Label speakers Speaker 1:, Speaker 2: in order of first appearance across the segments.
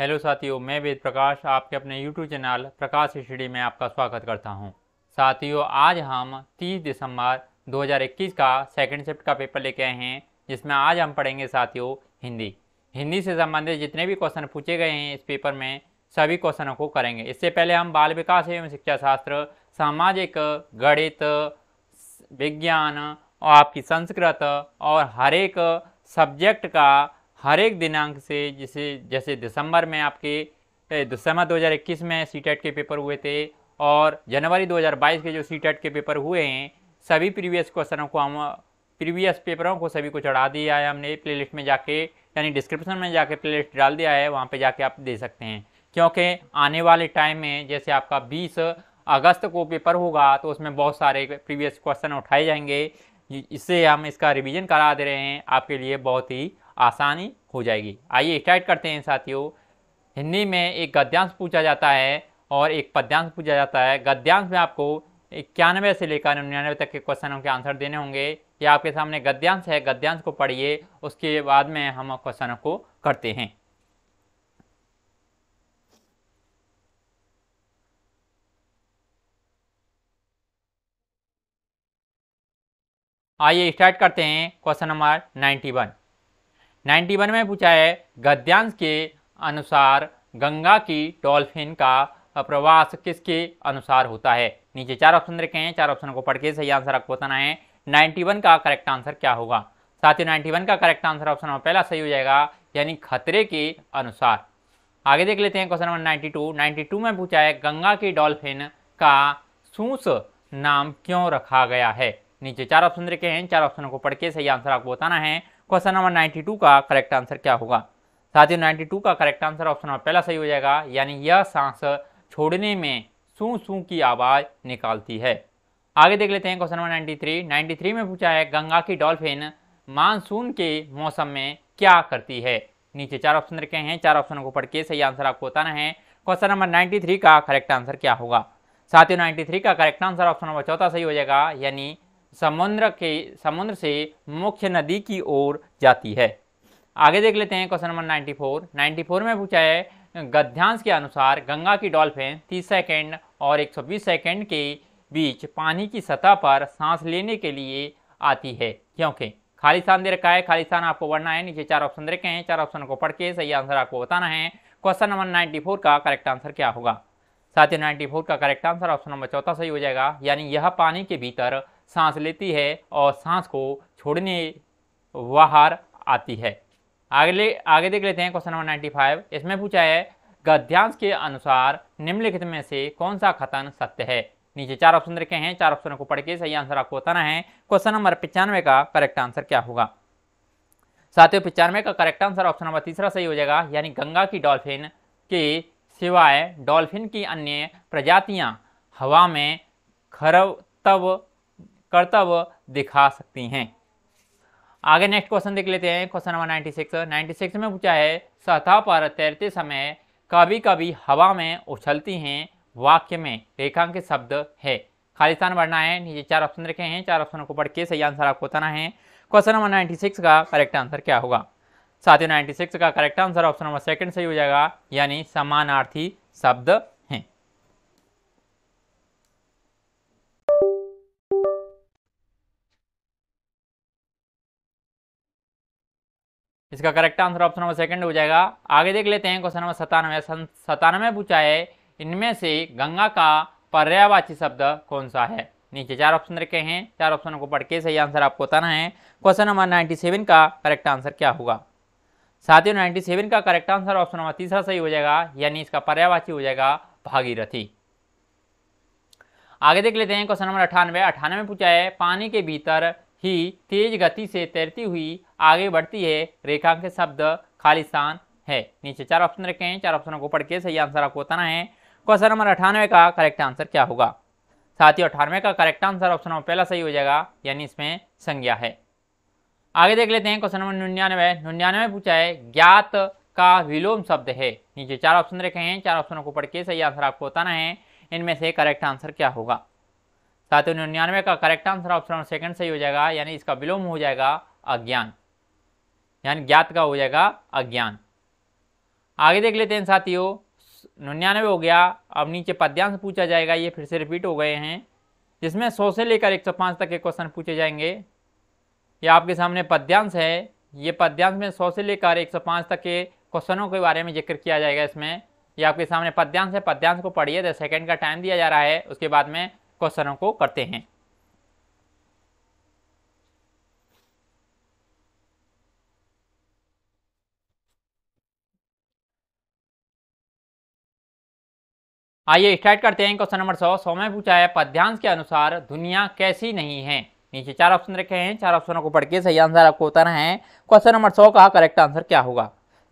Speaker 1: hello साथियों मैं वेद प्रकाश आपके अपने यूट्यूब चैनल प्रकाश स्टडी में आपका स्वागत करता हूं साथियों आज हम 30 दिसंबर 2021 का सेकंड शिफ्ट का पेपर लेके आए हैं जिसमें आज हम पढ़ेंगे साथियों हिंदी हिंदी से संबंधित जितने भी क्वेश्चन पूछे गए हैं इस पेपर में सभी क्वेश्चनों को करेंगे इससे पहले हम बाल विकास एवं शिक्षा शास्त्र सामाजिक गणित विज्ञान और आपकी संस्कृत और हर एक सब्जेक्ट का हर एक दिनांक से जिसे जैसे दिसंबर में आपके दिसंबर 2021 में सी के पेपर हुए थे और जनवरी 2022 के जो सी के पेपर हुए हैं सभी प्रीवियस क्वेश्चनों को हम प्रीवियस पेपरों को सभी को चढ़ा दिया है हमने प्ले में जाके यानी डिस्क्रिप्शन में जाके प्ले डाल दिया है वहाँ पर जाके आप दे सकते हैं क्योंकि आने वाले टाइम में जैसे आपका बीस अगस्त को पेपर होगा तो उसमें बहुत सारे प्रीवियस क्वेश्चन उठाए जाएंगे इससे हम इसका रिवीजन करा दे रहे हैं आपके लिए बहुत ही आसानी हो जाएगी आइए स्टार्ट करते हैं साथियों हिंदी में एक गद्यांश पूछा जाता है और एक पद्यांश पूछा जाता है गद्यांश में आपको इक्यानवे से लेकर निन्यानवे तक के क्वेश्चनों के आंसर देने होंगे ये आपके सामने गद्यांश है गद्यांश को पढ़िए उसके बाद में हम क्वेश्चनों को करते हैं आइए स्टार्ट करते हैं क्वेश्चन नंबर नाइन्टी वन 91 में पूछा है गद्यांश के अनुसार गंगा की डॉल्फिन का प्रवास किसके अनुसार होता है नीचे चार ऑप्शन रखे हैं चार ऑप्शन को पढ़ के सही आंसर आपको बताना है 91 का करेक्ट आंसर क्या होगा साथ ही 91 का करेक्ट आंसर ऑप्शन नंबर पहला सही हो जाएगा यानी खतरे के अनुसार आगे देख लेते हैं क्वेश्चन नंबर 92 92 में पूछा है गंगा की डॉल्फिन का सूस नाम क्यों रखा गया है नीचे चार ऑप्शन रखे हैं चार ऑप्शनों को पढ़ के सही आंसर आपको बताना है क्वेश्चन नंबर 92 का करेक्ट आंसर क्या होगा साथियों 92 का करेक्ट आंसर ऑप्शन नंबर पहला सही हो जाएगा यानी यह सांस छोड़ने में सू सू की आवाज़ निकालती है आगे देख लेते हैं क्वेश्चन नंबर 93 93 में पूछा है गंगा की डॉल्फिन मानसून के मौसम में क्या करती है नीचे चार ऑप्शन रखे हैं चार ऑप्शन को पढ़ के सही आंसर आपको बताना है क्वेश्चन नंबर थ्री का करेक्ट आंसर क्या होगा साथियों थ्री का करेक्ट आंसर ऑप्शन नंबर चौथा सही हो जाएगा यानी समुद्र के समुद्र से मुख्य नदी की ओर जाती है आगे देख लेते हैं क्वेश्चन नंबर 94 94 में पूछा है गद्यांश के अनुसार गंगा की डॉल्फिन 30 सेकंड और 120 सेकंड के बीच पानी की सतह पर सांस लेने के लिए आती है क्योंकि खाली स्थान दे रखा है खाली स्थान आपको पढ़ना है नीचे चार ऑप्शन रखे हैं चार ऑप्शन को पढ़ के सही आंसर आपको बताना है क्वेश्चन नंबर 94 का करेक्ट आंसर क्या होगा साथ ही 94 का करेक्ट आंसर ऑप्शन नंबर चौथा सही हो जाएगा यानी यह पानी के भीतर सांस लेती है और सांस को छोड़ने बाहर आती है आगे आगे देख लेते हैं क्वेश्चन नंबर नाइन्टी फाइव इसमें पूछा है गद्यांश के अनुसार निम्नलिखित में से कौन सा कथन सत्य है नीचे चार ऑप्शन रखे हैं चार ऑप्शन को पढ़ के सही आंसर आपको बताना है क्वेश्चन नंबर पिचानवे का करेक्ट आंसर क्या होगा साथियों पिचानवे का करेक्ट आंसर ऑप्शन नंबर तीसरा सही हो जाएगा यानी गंगा की डॉल्फिन के सिवाय डॉल्फिन की अन्य प्रजातियां हवा में तब करता हुआ दिखा सकती हैं आगे नेक्स्ट क्वेश्चन देख लेते हैं क्वेश्चन नंबर 96 96 में पूछा है सतह पर तैरते समय कभी कभी हवा में उछलती हैं वाक्य में रेखांकित शब्द है खालिस्तान बढ़ना है नीचे चार ऑप्शन रखे हैं चार ऑप्शनों को पढ़ के सही आंसर आपको बताना है क्वेश्चन नंबर नाइन्टी का करेक्ट आंसर क्या होगा साथ ही नाइन्टी का correct answer option number second सही हो जाएगा यानी समानार्थी शब्द इसका correct answer option number second हो जाएगा आगे देख लेते हैं क्वेश्चन नंबर सतानवे सतानवे पूछा है इनमें से गंगा का पर्यावाची शब्द कौन सा है नीचे चार ऑप्शन रखे हैं चार ऑप्शन को पढ़ के सही आंसर आपको बताना है क्वेश्चन नंबर नाइन्टी सेवन का करेक्ट आंसर क्या होगा साथियों नाइन्टी सेवन का करेक्ट आंसर ऑप्शन नंबर तीसरा सही हो जाएगा यानी इसका पर्यावाची हो जाएगा भागीरथी आगे देख लेते हैं क्वेश्चन नंबर अठानवे अठानवे पूछा है पानी के भीतर ही तेज गति से तैरती हुई आगे बढ़ती है रेखांकित शब्द खालिस्तान है नीचे चार ऑप्शन रखे हैं चार ऑप्शनों को पढ़ के सही आंसर आपको बताना है क्वेश्चन नंबर अठानवे का करेक्ट आंसर क्या होगा साथ ही अठारहवें का करेक्ट आंसर ऑप्शन नंबर पहला सही हो जाएगा यानी इसमें संज्ञा है आगे देख लेते हैं क्वेश्चन नंबर निन्यानवे निन्यानवे पूछा है ज्ञात का विलोम शब्द है नीचे चार ऑप्शन रखे हैं चार ऑप्शनों को पढ़ के सही आंसर आपको बताना है इनमें से करेक्ट आंसर क्या होगा साथ ही निन्यानवे का करेक्ट आंसर ऑप्शन सेकंड सही हो जाएगा यानी इसका विलोम हो जाएगा अज्ञान यानी ज्ञात का हो जाएगा अज्ञान आगे देख लेते हैं साथियों निन्यानवे हो गया अब नीचे पद्यांश पूछा जाएगा ये फिर से रिपीट हो गए हैं जिसमें सौ से लेकर एक सौ पाँच तक के क्वेश्चन पूछे जाएंगे ये आपके सामने पद्यांश है ये पद्यांश में सौ से लेकर एक सौ पाँच तक के क्वेश्चनों के बारे में जिक्र किया जाएगा इसमें ये आपके सामने पद्यांश है पद्यांश को पढ़िए द सेकेंड का टाइम दिया जा रहा है उसके बाद में क्वेश्चनों को करते हैं आइए स्टार्ट करते हैं क्वेश्चन नंबर सौ सौ में पूछा है पद्यांश के अनुसार दुनिया कैसी नहीं है नीचे चार ऑप्शन रखे हैं चार ऑप्शनों को पढ़ के सही आंसर आपको बताना है क्वेश्चन नंबर सौ का करेक्ट आंसर क्या होगा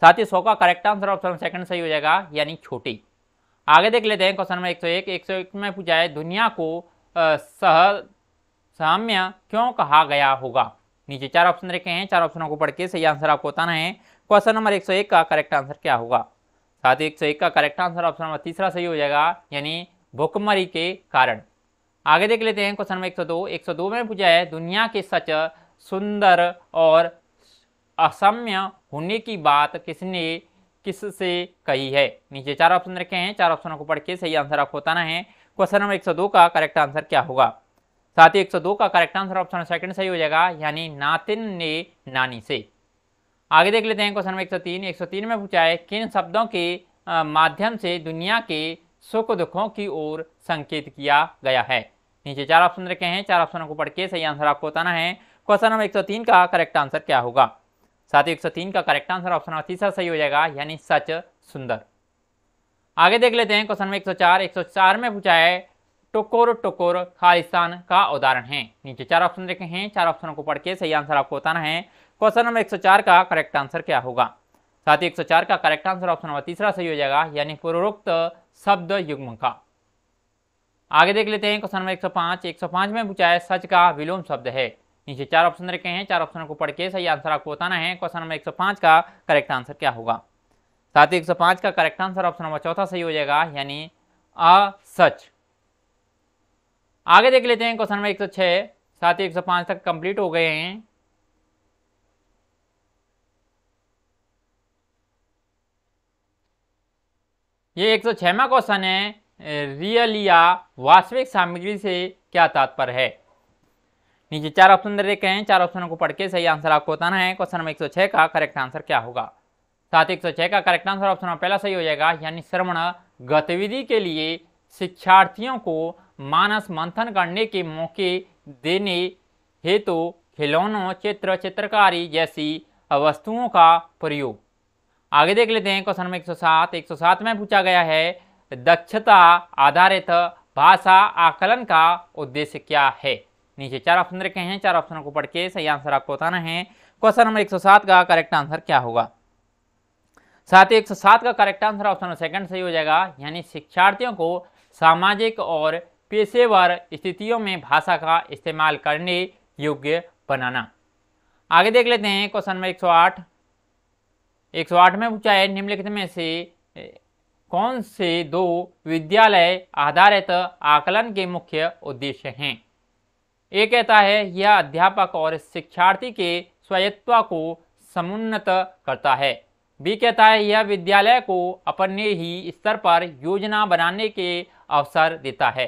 Speaker 1: साथ ही सौ का करेक्ट आंसर ऑप्शन सेकंड सही हो जाएगा यानी छोटी आगे देख लेते हैं क्वेश्चन नंबर एक सौ एक एक सौ एक में पूछा है दुनिया को सह साम्य क्यों कहा गया होगा नीचे चार ऑप्शन रखे हैं चार ऑप्शनों को पढ़ के सही आंसर आपको बताना है क्वेश्चन नंबर एक सौ एक का करेक्ट आंसर क्या होगा साथ ही एक सौ एक का करेक्ट आंसर ऑप्शन नंबर तीसरा सही हो जाएगा यानी भुखमरी के कारण आगे देख लेते हैं क्वेश्चन नंबर एक सौ दो एक सौ दो में पूछा है दुनिया के सच सुंदर और असम्य होने की बात किसने किससे कही है नीचे चार ऑप्शन रखे हैं चार ऑप्शनों को पढ़ के सही आंसर आपको बताना है क्वेश्चन नंबर दो का करेक्ट आंसर क्या होगा साथ ही दो का करेक्ट आंसर ऑप्शन सेकंड सही हो जाएगा यानी नातिन ने नानी से आगे देख लेते हैं क्वेश्चन नंबर 103 103 में पूछा है किन शब्दों के माध्यम से दुनिया के सुख दुखों की ओर संकेत किया गया है नीचे चार ऑप्शन रखे हैं चार ऑप्शनों को पढ़ के सही आंसर आपको बताना है क्वेश्चन नंबर 103 का करेक्ट आंसर क्या होगा साथ ही तीन का करेक्ट आंसर ऑप्शन नंबर तीसरा सही हो जाएगा यानी सच सुंदर आगे देख लेते हैं क्वेश्चन नंबर सौ चार में पूछा है टुकुर टुकुर खालिस्तान का उदाहरण है नीचे चार ऑप्शन देखे हैं चार ऑप्शनों को पढ़ के सही आंसर आपको बताना है क्वेश्चन नंबर 104 का करेक्ट आंसर क्या होगा साथ ही 104 का करेक्ट आंसर ऑप्शन नंबर तीसरा सही हो जाएगा यानी पूर्वोक्त शब्द युग्म का आगे देख लेते हैं क्वेश्चन नंबर 105 105 में पूछा है सच का विलोम शब्द है नीचे चार ऑप्शन रखे हैं चार ऑप्शन को पढ़ के सही आंसर आपको बताना है क्वेश्चन नंबर 105 का करेक्ट आंसर क्या होगा साथ ही 105 का करेक्ट आंसर ऑप्शन नंबर चौथा सही हो जाएगा यानी अ सच आगे देख लेते हैं क्वेश्चन नंबर 106 साथ ही 105 तक कंप्लीट हो गए हैं ये एक सौ छमा क्वेश्चन है रियल या वास्तविक सामग्री से क्या तात्पर्य है नीचे चार ऑप्शन दे रखे हैं चार ऑप्शनों को पढ़ के सही आंसर आपको बताना है क्वेश्चन नंबर छह का करेक्ट आंसर क्या होगा साथ ही छह का करेक्ट आंसर ऑप्शन नंबर पहला सही हो जाएगा यानी श्रवण गतिविधि के लिए शिक्षार्थियों को मानस मंथन करने के मौके देने हेतु तो खिलौनों चित्र चित्रकारी जैसी वस्तुओं का प्रयोग आगे देख लेते हैं क्वेश्चन नंबर सौ सात में पूछा गया है दक्षता आधारित भाषा आकलन का उद्देश्य क्या है नीचे चार ऑप्शन रखे हैं चार ऑप्शनों को पढ़ के सही आंसर आपको बताना है क्वेश्चन नंबर 107 का करेक्ट आंसर क्या होगा साथ ही 107 का करेक्ट आंसर ऑप्शन सेकंड सही हो जाएगा यानी शिक्षार्थियों को सामाजिक और पेशेवर स्थितियों में भाषा का इस्तेमाल करने योग्य बनाना आगे देख लेते हैं क्वेश्चन नंबर आठ एक सौ आठ में पूछा है निम्नलिखित में से कौन से दो विद्यालय आधारित आकलन के मुख्य उद्देश्य हैं ये कहता है यह अध्यापक और शिक्षार्थी के स्वायत्ता को समुन्नत करता है बी कहता है यह विद्यालय को अपने ही स्तर पर योजना बनाने के अवसर देता है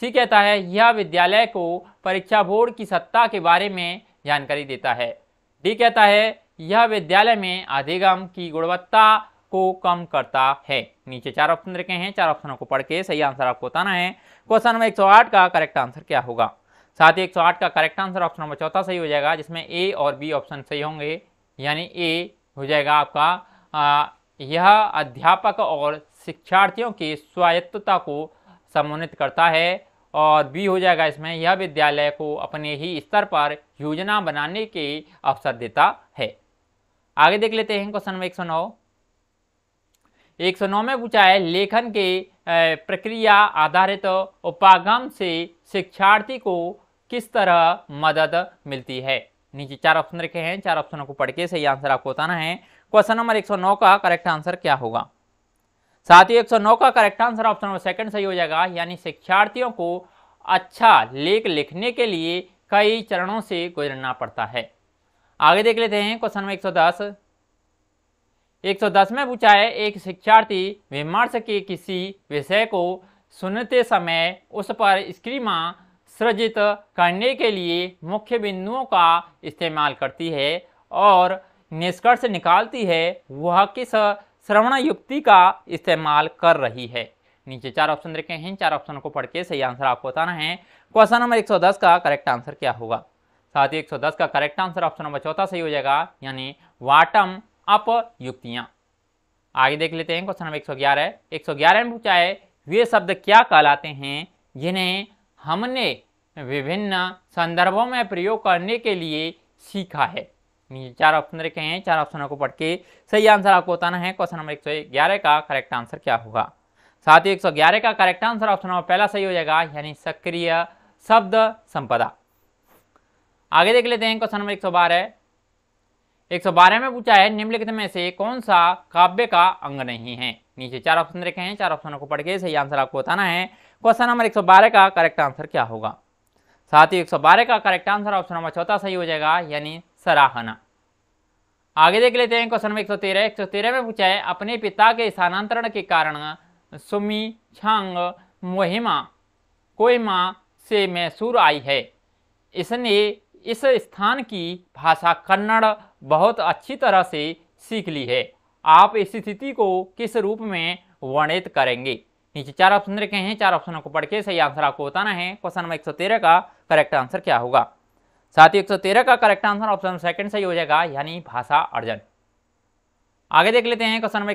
Speaker 1: सी कहता है यह विद्यालय को परीक्षा बोर्ड की सत्ता के बारे में जानकारी देता है डी कहता है यह विद्यालय में अधिगम की गुणवत्ता को कम करता है नीचे चार ऑप्शन रखे हैं चार ऑप्शनों को पढ़ के सही आंसर आपको बताना है क्वेश्चन नंबर 108 का करेक्ट आंसर क्या होगा साथ ही 108 का करेक्ट आंसर ऑप्शन नंबर चौथा सही हो जाएगा जिसमें ए और बी ऑप्शन सही होंगे यानी ए हो जाएगा आपका आ, यह अध्यापक और शिक्षार्थियों की स्वायत्तता को समन्वित करता है और बी हो जाएगा इसमें यह विद्यालय को अपने ही स्तर पर योजना बनाने के अवसर देता है आगे देख लेते हैं क्वेश्चन नंबर एक सौ नौ एक सौ नौ में पूछा है लेखन के प्रक्रिया आधारित तो उपागम से शिक्षार्थी को किस तरह मदद मिलती है नीचे चार ऑप्शन रखे हैं चार ऑप्शनों को पढ़ के सही आंसर आपको बताना है क्वेश्चन नंबर 109 का करेक्ट आंसर क्या होगा साथ ही 109 का correct answer option number second सही हो जाएगा यानी शिक्षार्थियों को अच्छा लेख लिखने के लिए कई चरणों से गुजरना पड़ता है आगे देख लेते हैं क्वेश्चन नंबर 110 110 में पूछा है एक शिक्षार्थी विमर्श के किसी विषय को सुनते समय उस पर स्क्रीमा सृजित करने के लिए मुख्य बिंदुओं का इस्तेमाल करती है और निष्कर्ष निकालती है वह किस श्रवण युक्ति का इस्तेमाल कर रही है नीचे चार ऑप्शन देखे हैं चार ऑप्शन को पढ़ के सही आंसर आपको बताना है क्वेश्चन नंबर 110 का करेक्ट आंसर क्या होगा साथ ही 110 का करेक्ट आंसर ऑप्शन नंबर चौथा सही हो जाएगा यानी वाटम अप युक्तियां आगे देख लेते हैं क्वेश्चन नंबर एक सौ ग्यारह एक सौ ग्यारह में पूछा है वे शब्द क्या कहलाते हैं जिन्हें हमने विभिन्न संदर्भों में प्रयोग करने के लिए सीखा है चार ऑप्शन रखे हैं चार ऑप्शनों को पढ़ के सही आंसर आपको बताना है क्वेश्चन नंबर एक सौ ग्यारह का करेक्ट आंसर क्या होगा साथ ही एक सौ ग्यारह का करेक्ट आंसर ऑप्शन नंबर पहला सही हो जाएगा यानी सक्रिय शब्द संपदा आगे देख लेते हैं क्वेश्चन नंबर एक सौ बारह एक सौ बारह में पूछा है निम्नलिखित में से कौन सा काव्य का अंग नहीं है नीचे चार ऑप्शन देखे हैं चार ऑप्शनों को पढ़ के सही आंसर आपको बताना है क्वेश्चन नंबर एक सौ बारह का करेक्ट आंसर क्या होगा साथ ही एक सौ बारह का करेक्ट आंसर ऑप्शन नंबर चौथा सही हो जाएगा यानी सराहना आगे देख लेते हैं क्वेश्चन नंबर एक सौ तेरह एक सौ तेरह में पूछा है अपने पिता के स्थानांतरण के कारण सुमी छांग मोहिमा कोयमा से मैसूर आई है इसने इस स्थान की भाषा कन्नड़ बहुत अच्छी तरह से सीख ली है आप इस स्थिति को किस रूप में वर्णित करेंगे नीचे चार ऑप्शन रखे हैं चार ऑप्शनों को पढ़ के सही आंसर आपको बताना है क्वेश्चन नंबर तेरह का करेक्ट आंसर क्या होगा साथ ही तेरह का करेक्ट आंसर ऑप्शन सेकंड सही हो जाएगा यानी भाषा अर्जन आगे देख लेते हैं क्वेश्चन नंबर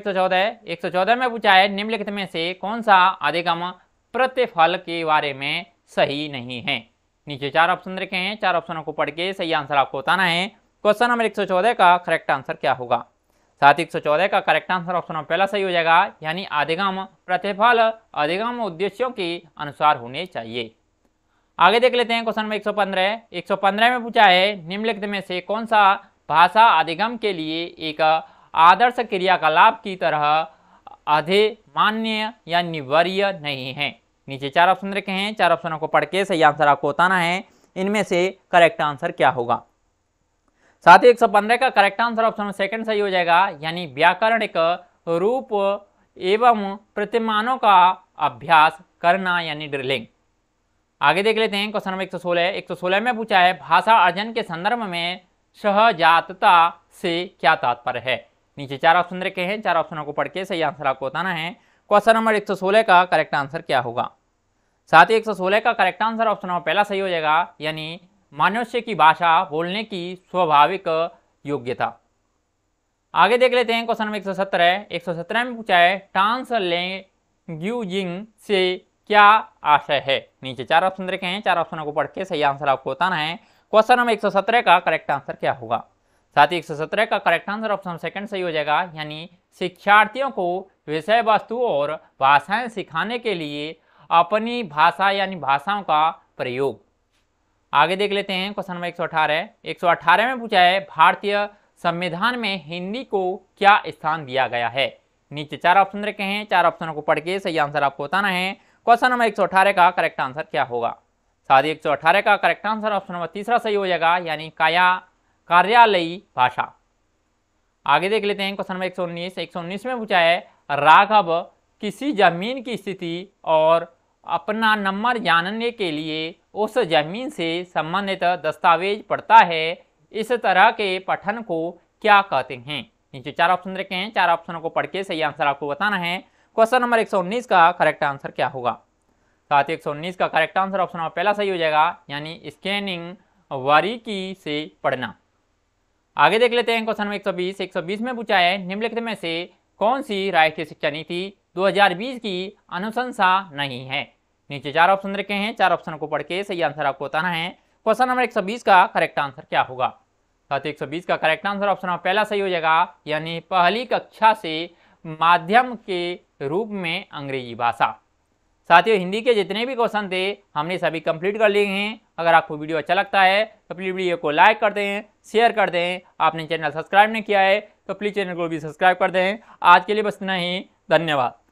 Speaker 1: एक सौ सौ चौदह में पूछा है निम्नलिखित में से कौन सा अधिगम प्रतिफल के बारे में सही नहीं है नीचे चार ऑप्शन रखे हैं चार ऑप्शनों को पढ़ के सही आंसर आपको बताना है क्वेश्चन नंबर एक का करेक्ट आंसर क्या होगा साथ ही एक का करेक्ट आंसर ऑप्शन पहला सही हो जाएगा यानी अधिगम प्रतिफल अधिगम उद्देश्यों के अनुसार होने चाहिए आगे देख लेते हैं क्वेश्चन नंबर 115 115 में पूछा है निम्नलिखित में से कौन सा भाषा अधिगम के लिए एक आदर्श क्रियाकलाप की तरह अधिमान्य या निवर्य नहीं है नीचे चार ऑप्शन रखे हैं चार ऑप्शनों को पढ़ के सही आंसर आपको बताना है इनमें से करेक्ट आंसर क्या होगा साथ ही एक सौ पंद्रह का करेक्ट आंसर ऑप्शन सेकंड सही हो जाएगा यानी व्याकरणिक रूप एवं प्रतिमानों का अभ्यास करना यानी ड्रिलिंग आगे देख लेते हैं क्वेश्चन नंबर 116 116 में पूछा है भाषा अर्जन के संदर्भ में सहजातता से क्या तात्पर्य है नीचे चार ऑप्शन रखे हैं चार ऑप्शनों को पढ़ के सही आंसर आपको बताना है क्वेश्चन नंबर 116 का करेक्ट आंसर क्या होगा साथ ही एक सौ सोलह का करेक्ट आंसर ऑप्शन नंबर पहला सही हो जाएगा यानी मनुष्य की भाषा बोलने की स्वाभाविक योग्यता आगे देख लेते हैं क्वेश्चन नंबर एक सौ सत्रह में पूछा है ट्रांसलेंग्यूजिंग से क्या आशय है नीचे चार ऑप्शन देखे हैं चार ऑप्शनों को पढ़ के सही आंसर आपको बताना है क्वेश्चन नंबर एक सौ सत्रह का करेक्ट आंसर क्या होगा साथ ही सत्रह का करेक्ट आंसर ऑप्शन सेकंड सही हो जाएगा यानी शिक्षार्थियों को विषय वस्तु और भाषाएं सिखाने के लिए अपनी भाषा यानी भाषाओं का प्रयोग आगे देख लेते हैं क्वेश्चन नंबर एक एक सौ अठारह सौ अठारह में पूछा है भारतीय संविधान में हिंदी को क्या स्थान दिया गया है नीचे चार ऑप्शन रखे हैं चार ऑप्शनों को पढ़ के सही आंसर आपको बताना है क्वेश्चन नंबर एक सौ अठारह का करेक्ट आंसर क्या होगा साथ ही अठारह का करेक्ट आंसर ऑप्शन नंबर तीसरा सही हो जाएगा यानी काया कार्यालयी भाषा आगे देख लेते हैं क्वेश्चन नंबर सौ उन्नीस में पूछा है राघव किसी ज़मीन की स्थिति और अपना नंबर जानने के लिए उस ज़मीन से संबंधित दस्तावेज पढ़ता है इस तरह के पठन को क्या कहते हैं नीचे चार ऑप्शन देखे हैं चार ऑप्शनों को पढ़ के सही आंसर आपको बताना है क्वेश्चन नंबर 119 का करेक्ट आंसर क्या होगा साथ ही का करेक्ट आंसर ऑप्शन नंबर पहला सही हो जाएगा यानी स्कैनिंग वारीकी से पढ़ना आगे देख लेते हैं क्वेश्चन नंबर 120 120 में पूछा है निम्नलिखित में से कौन सी राष्ट्रीय शिक्षा नीति 2020 की अनुशंसा नहीं है नीचे चार ऑप्शन रखे हैं चार ऑप्शन को पढ़ के सही आंसर आपको बताना है क्वेश्चन नंबर 120 का करेक्ट आंसर क्या होगा साथ एक 120 का करेक्ट आंसर ऑप्शन नंबर पहला सही हो जाएगा यानी पहली कक्षा से माध्यम के रूप में अंग्रेजी भाषा साथियों हिंदी के जितने भी क्वेश्चन थे हमने सभी कंप्लीट कर लिए हैं अगर आपको वीडियो अच्छा लगता है तो प्लीज़ वीडियो को लाइक कर दें शेयर कर दें आपने चैनल सब्सक्राइब नहीं किया है तो प्लीज़ चैनल को भी सब्सक्राइब कर दें आज के लिए बस इतना ही धन्यवाद